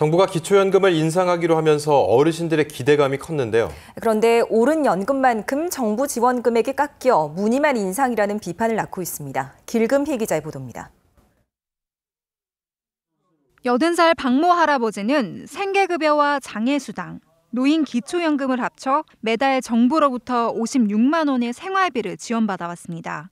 정부가 기초연금을 인상하기로 하면서 어르신들의 기대감이 컸는데요. 그런데 오른 연금만큼 정부 지원 금액이 깎여 무늬만 인상이라는 비판을 낳고 있습니다. 길금희 기자의 보도입니다. 8 0살 박모 할아버지는 생계급여와 장애수당, 노인 기초연금을 합쳐 매달 정부로부터 56만 원의 생활비를 지원받아왔습니다.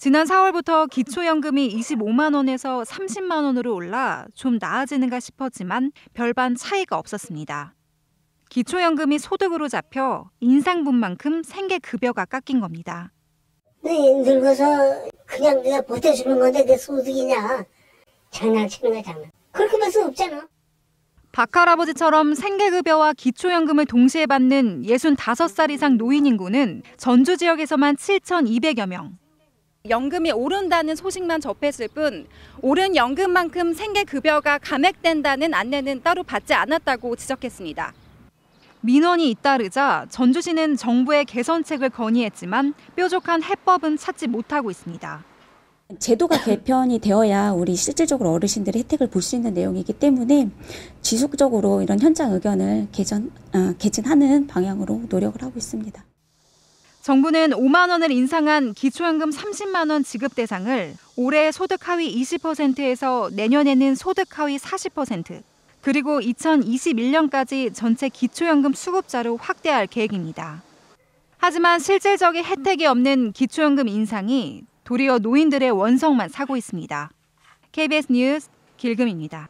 지난 4월부터 기초연금이 25만 원에서 30만 원으로 올라 좀 나아지는가 싶었지만 별반 차이가 없었습니다. 기초연금이 소득으로 잡혀 인상분만큼 생계급여가 깎인 겁니다. 네, 늙어서 그냥 내가 보태주는 건데 내 소득이냐. 장난치는 거야, 장난. 그렇게 볼수 없잖아. 박 할아버지처럼 생계급여와 기초연금을 동시에 받는 65살 이상 노인 인구는 전주 지역에서만 7,200여 명. 연금이 오른다는 소식만 접했을 뿐 오른 연금만큼 생계급여가 감액된다는 안내는 따로 받지 않았다고 지적했습니다. 민원이 잇따르자 전주시는 정부의 개선책을 건의했지만 뾰족한 해법은 찾지 못하고 있습니다. 제도가 개편이 되어야 우리 실질적으로 어르신들이 혜택을 볼 수 있는 내용이기 때문에 지속적으로 이런 현장 의견을 개전, 어, 개진하는 방향으로 노력을 하고 있습니다. 정부는 5만 원을 인상한 기초연금 30만 원 지급 대상을 올해 소득 하위 20%에서 내년에는 소득 하위 40%, 그리고 2021년까지 전체 기초연금 수급자로 확대할 계획입니다. 하지만 실질적인 혜택이 없는 기초연금 인상이 도리어 노인들의 원성만 사고 있습니다. KBS 뉴스 길금입니다.